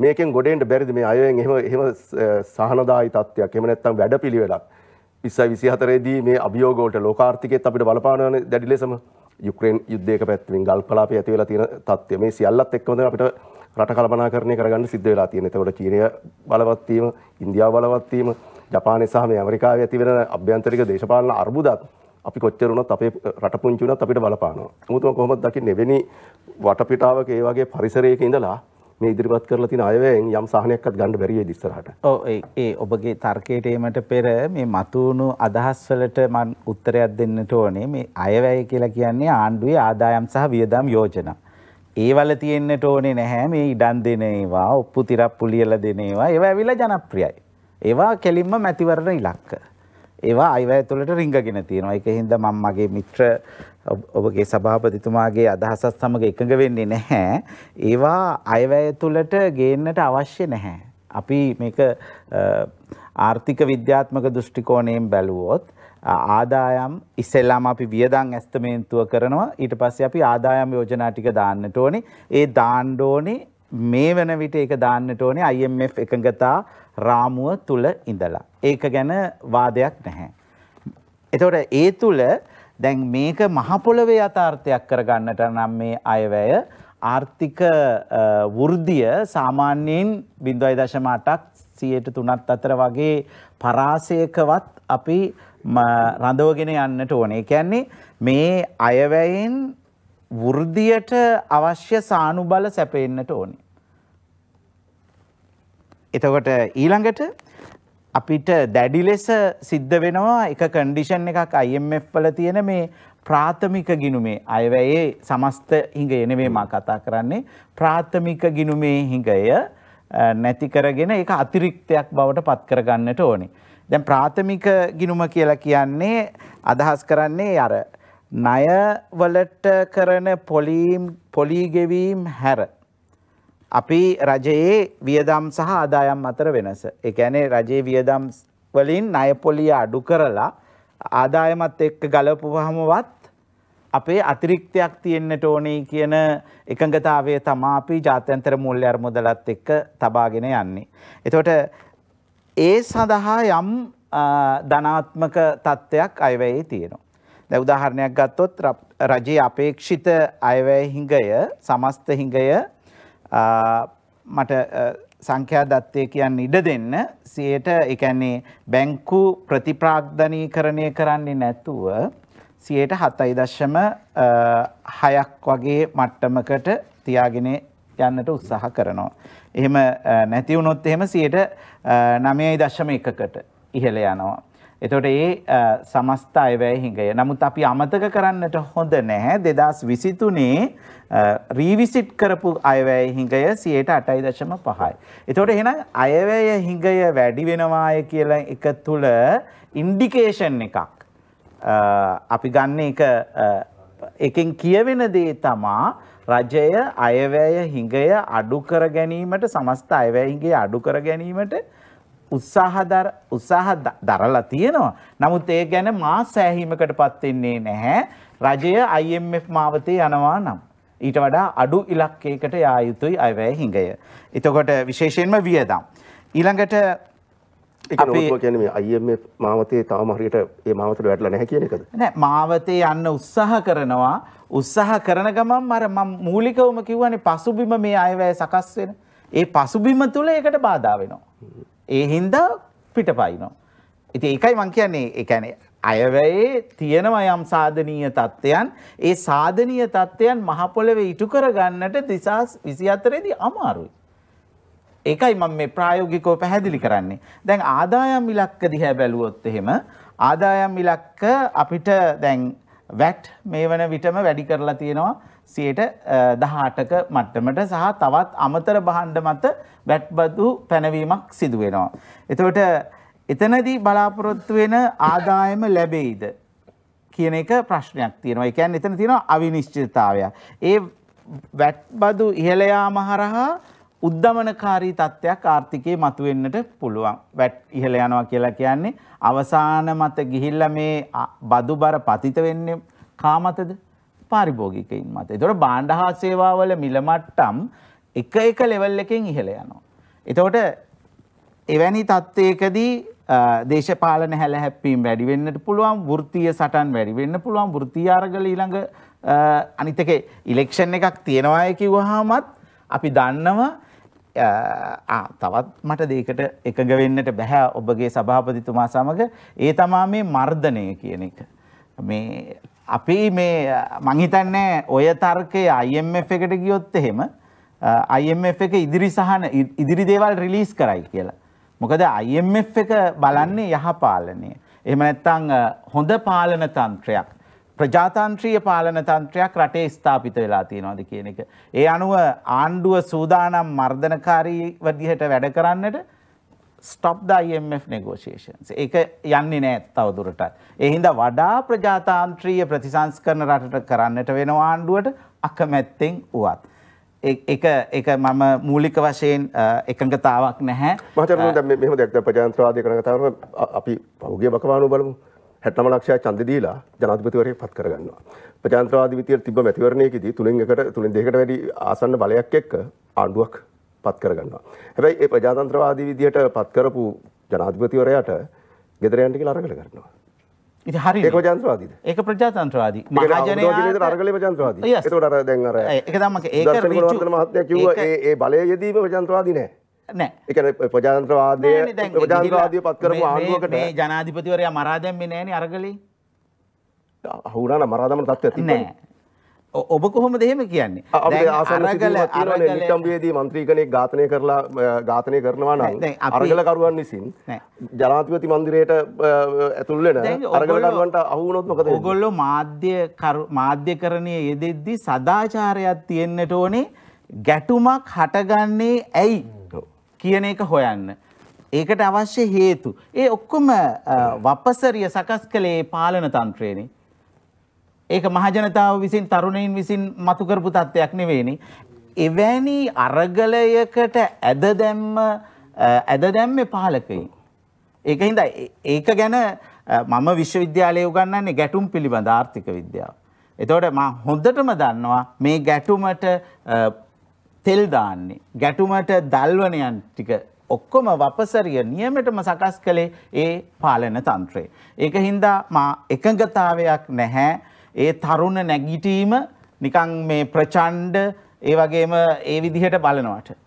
මේකෙන් ගොඩෙන්ට බැරිද මේ අයයෙන් එහෙම එහෙම සහනදායි තත්ත්වයක් එහෙම නැත්නම් වැඩපිළිවෙලක් 2024 දී මේ අභියෝග වලට ලෝකාර්ථිකයේත් අපිට බලපානවන දැඩි ලෙසම යුක්‍රේන් යුද්ධයක පැත්තෙන් ගල් කලාපය ඇති වෙලා තියෙන තත්ත්වය මේ සියල්ලත් එක්කම අපිට රට කළමනාකරණය කරගන්න සිද්ධ වෙලා තියෙනවා. එතකොට චීනය බලවත් වීම, ඉන්දියාව බලවත් වීම, ජපානය සහ මේ ඇමරිකාවේ ඇති වෙන අභ්‍යන්තරික දේශපාලන අර්බුදත් අපි කොච්චර වුණත් අපේ රට පුංචි වුණත් අපිට බලපානවා. මුතුම කොහොමද දකින්නේ වෙනි වටපිටාවක ඒ වගේ පරිසරයක ඉඳලා මේ ඉදිරිපත් කරලා තියෙන අයවැයෙන් යම් සහනයක්වත් ගන්න බැරි වෙයි ඉස්සරහට. ඔව් ඒ ඔබගේ තර්කයට එීමට පෙර මේ මතුවුණු අදහස් වලට මම උත්තරයක් දෙන්නට ඕනේ. මේ අයවැය කියලා කියන්නේ ආණ්ඩුවේ ආදායම් සහ වියදම් යෝජනා. ඒවල තියෙන්නට ඕනේ නැහැ මේ ඉඩම් දෙන ඒවා, ඔප්පු තිරප්පු ලියලා දෙන ඒවා. ඒවා ඇවිල්ලා ජනප්‍රියයි. ඒවා කෙලින්ම මැතිවරණ ඉලක්ක. ඒවා අයවැය තුළට රිංගගෙන තියෙනවා. ඒක හින්දා මම මගේ මිත්‍ර ඔබගේ සභාපතිතුමාගේ අදහසත් සමඟ එකඟ වෙන්නේ නැහැ. ඒවා අයවැය තුළට ගේන්නට අවශ්‍ය නැහැ. අපි මේක ආර්ථික විද්‍යාත්මක දෘෂ්ටිකෝණයෙන් බැලුවොත් ආදායම් ඉස්සෙල්ලාම අපි වියදම් ඇස්තමේන්තුව කරනවා ඊට පස්සේ අපි ආදායම් යෝජනා ටික දාන්නට ඕනේ ඒ දාන්න ඕනේ මේ වෙන විට ඒක දාන්නට ඕනේ IMF එකඟතා රාමුව තුල ඉඳලා ඒක ගැන වාදයක් නැහැ එතකොට ඒ තුල දැන් මේක මහපොළවේ යථාර්ථයක් කරගන්නට නම් මේ අයවැය ආර්ථික වෘද්ධිය සාමාන්‍යයෙන් බිඳුවයි දශම අටක් සියයට තුනත් අතර වගේ පරාසයකවත් අපි රඳවගෙන යන්නට ඕනේ. කියන්නේ මේ අයවැයෙන් වෘද්ධියට අවශ්‍ය සානුබල සැපෙන්නට ඕනේ. එතකොට ඊළඟට අපිට දැඩි ලෙස සිද්ධ වෙනවා එක කන්ඩිෂන් එකක් IMF වල තියෙන මේ ප්‍රාථමික ගිනුමේ අයවැයේ සමස්ත හිඟය නෙවෙයි මා කතා කරන්නේ ප්‍රාථමික ගිනුමේ හිඟය නැති කරගෙන ඒක අතිරික්තයක් බවට පත් කරගන්නට ඕනේ. දැන් ප්‍රාථමික ගිනුම කියලා කියන්නේ අදහස් කරන්නේ අර ණය වලට කරන පොලීම් පොලී ගෙවීම් හැර අපි රජයේ වියදම් සහ ආදායම් අතර වෙනස. ඒ කියන්නේ රජයේ වියදම් වලින් ණය පොලිය අඩු කරලා ආදායමත් එක්ක ගලපුවහමවත් අපේ අතිරික්තයක් තියෙන්නට ඕනේ කියන එකඟතාවය තමයි අපි ජාත්‍යන්තර මූල්‍ය අරමුදලත් එක්ක තබාගෙන යන්නේ. එතකොට ඒ සඳහා යම් ධනාත්මක තත්ත්වයක් අයවැයේ තියෙනවා. දැන් උදාහරණයක් ගත්තොත් රජයේ අපේක්ෂිත අයවැය හිඟය, සමස්ත හිඟය මට සංඛ්‍යා දත්තය කියන්න ඉඩ දෙන්න සියයට එකන්නේ බැංකු ප්‍රතිප්‍රාග්ධනීකරණය කරන්නේ නැතුව සියයට හතයි දශම හයක් වගේ මට්ටමකට තියාගෙන යන්නට උත්සාහ කරනවා. එහෙම නැතිවුණොත් එහෙම සියයට නමයයි දශම එකකට ඉහළ යනවා. එතකොට ඒ සමස්ත අයවැය හිඟය. නමුත් අපි අමතක කරන්නට හොඳ නැහැ 2023 රීවිසිට් කරපු අයවැය හිඟය 8.5යි. එතකොට එහෙනම් අයවැය හිඟය වැඩි වෙනවාය කියලා එක තුල ඉන්ඩිකේෂන් එකක් අපි ගන්න එක එකෙන් කියවෙන දේ තමා රජය අයවැය හිඟය අඩු කර ගැනීමට සමස්ත අයවැය හිඟය අඩු කර ගැනීමට උත්සාහදර උත්සාහ දරලා තියෙනවා. නමුත් ඒ ගැන මා සෑහීමකටපත් වෙන්නේ නැහැ. රජය IMF මාවතේ යනවා නම් ඊට වඩා අඩු ඉලක්කයකට යා යුතුයි අයවැය හිඟය. එතකොට විශේෂයෙන්ම වියදම්. ඊළඟට කියන්නේ IMF මාවතේ තාම හරියට ඒ මාවතට වැටලා නැහැ කියන එකද? නෑ මාවතේ යන්න උත්සාහ කරනවා. උත්සාහ කරන ගමන් අර මම මූලිකවම කිව්වනේ පසුබිම මේ අයවැය සකස් වෙන. ඒ පසුබිම තුල ඒකට බාධා වෙනවා. ඒ හින්දා පිටපයින්නවා. ඉතින් ඒකයි මම කියන්නේ ඒ කියන්නේ අයවැයේ තියෙනවා යම් සාධනීය தත්වයන් ඒ සාධනීය தත්වයන් මහ පොළවේ ඉටු කරගන්නට දිසා 24ේදී අමාරුයි. ඒකයි මම මේ ප්‍රායෝගිකව පැහැදිලි කරන්නේ. දැන් ආදායම් ඉලක්ක දිහා බැලුවොත් එහෙම ආදායම් ඉලක්ක අපිට දැන් වැට් මේ වන විටම වැඩි කරලා තියෙනවා සියයට දහටක මට්ටමට සහ තවත් අමතර බහන්ඩ මත වැට්බදු පැනවීමක් සිදුවෙනවා. එතවට එතනදී බලාපොරොත්තු වෙන ආදායම ලැබෙයිද කියන එක ප්‍රශ්නයක් තියෙනවා. ඒ කියන්නේ එතන තියෙනවා අවිනිශ්චිතතාවය. ඒ වැට්බදු ඉහළ යාම හරහා උද්දමනකාරී තත්ත්වයක් ආර්ථිකයේ මතුවෙන්නට පුළුවන්. වැට් ඉහළ යනවා කියලා කියන්නේ අවසාන මත ගිහිල්ලා මේ බදුබර පතිත වෙන්නේ කාමතද? පාරිභෝගිකයින් මත. එතකොට බාණ්ඩ හා සේවාවල මිල මට්ටම් එක එක ලෙවල් එකෙන් ඉහළ යනවා. එතකොට එවැනි තත්ත්වයකදී දේශපාලන හැලහැප්පීම් වැඩි වෙන්නට පුළුවන්, වෘත්තීය සටන් වැඩි වෙන්න පුළුවන්, වෘත්තීය අරගල ඊළඟ අනිත් එකේ ඉලෙක්ෂන් එකක් තියෙනවා කියවහමත් අපි දන්නවා තවත් මට දෙයකට එකග වෙන්නට බැහැ ඔබගේ සභාපතිතුමා සමග ඒ තමා මේ මර්ධනය කියන එක. මේ අපි මේ මංහිතන්නේ ඔය තර්කය IMF එකට ගියොත් එහෙම IMF එක ඉදිරි සහන ඉදිරි දේවල් රිලීස් කරයි කියලා. මොකද IMF එක බලන්නේ යහපාලනය. එහෙම නැත්තං හොඳ පාලන තන්ත්‍රයක්. ප්‍රජාතන්ත්‍රීය පාලන තන්ත්‍රයක් රටේ ස්ථාපිත වෙලා තියෙනවාද කියන එක. ඒ අනුව ආණ්ඩුව සූදානම් මර්ධනකාරී වදිහට වැඩ කරන්නට stop the IMF e negotiations. ඒක යන්නේ නැහැ තව දුරටත්. ඒ හින්දා වඩා ප්‍රජාතාන්ත්‍රීය ප්‍රතිසංස්කරණ රටට කරන්නට වෙනවා ආණ්ඩුවට අකමැත්තෙන් උවත්. එක එක මම මූලික වශයෙන් එකඟතාවක් නැහැ. මහතරුණ දැන් මෙහෙම දෙයක් දැන් ප්‍රජාතන්ත්‍රවාදී කරන කතාවම අපි පෞගේ බකවානු බලමු. 69 ලක්ෂය ඡන්ද දීලා ජනාධිපතිවරයෙක් පත් කරගන්නවා. ප්‍රජාතන්ත්‍රවාදී විතියට තිබ්බ මැතිවරණයකදී තුනෙන් එකට තුනෙන් දෙකකට වැඩි ආසන්න බලයක් එක්ක ආණ්ඩුවක් පත් කරගන්නවා. හැබැයි ඒ ප්‍රජාතන්ත්‍රවාදී විදිහට පත් කරපු ජනාධිපතිවරයාට ගෙදර යන්න කියලා අරගල කරනවා. ඉතින් හරිනේ. ඒක ප්‍රජාතන්ත්‍රවාදීද? ඒක ප්‍රජාතන්ත්‍රවාදී. මහජනයාට අරගලේ ප්‍රජාතන්ත්‍රවාදී. ඒකට අර දැන් අර ඒක තමයි ඒක ඍජු දර්ශන මහත්මයා කිව්වා ඒ ඒ බලය යෙදීම ප්‍රජාතන්ත්‍රවාදී නෑ. නෑ. ඒක ප්‍රජාතන්ත්‍රවාදය ප්‍රජාතන්ත්‍රවාදීව පත් කරපු ආණ්ඩුවකට මේ ජනාධිපතිවරයා මරා දැම්මේ නෑනේ අරගලේ. අහුණා නම් මරා දැමන තත්ත්වයක් තිබුණා. නෑ. ඔබ කොහොම දෙහෙම කියන්නේ ආසනකම්යේදී මන්ත්‍රී කෙනෙක් ඝාතනය කරලා ඝාතනය කරනවා නම් අරගලකරුවන් විසින් ජනාධිපති මන්දිරයට ඇතුල් වෙන අරගලකරුවන්ට අහු වුණොත් මොකද ඔයගොල්ලෝ මාධ්‍ය මාධ්‍යකරණයේ යෙදෙද්දී සදාචාරයක් තියෙන්නට ඕනේ ගැටුමක් හටගන්නේ ඇයි කියන එක හොයන්න ඒකට අවශ්‍ය හේතු ඒ ඔක්කොම වපසරිය සකස් කළේ පාලන තන්ත්‍රයනේ ඒක මහජනතාව විසින් තරුණයින් විසින් මතු කරපු තත්ත්වයක් නෙවෙයිනි. එවැනි අරගලයකට ඇද දැම්ම ඇද දැම්මේ පාලකයින්. ඒක හින්දා ඒක ගැන මම විශ්වවිද්‍යාලයේ උගන්වන්නේ ගැටුම් පිළිබඳ ආර්ථික විද්‍යාව. එතකොට මම හොඳටම දන්නවා මේ ගැටුමට තෙල් දාන්නේ ගැටුමට දල්වනයන් ටික ඔක්කොම වපසරිය නියමටම සකස් කළේ ඒ පාලන තන්ත්‍රය. ඒක හින්දා මා එකඟතාවයක් නැහැ ඒ තරුණ නැගිටීම නිකං මේ ප්‍රචන්්ඩ ඒ වගේම ඒ විදිහට බලනවට.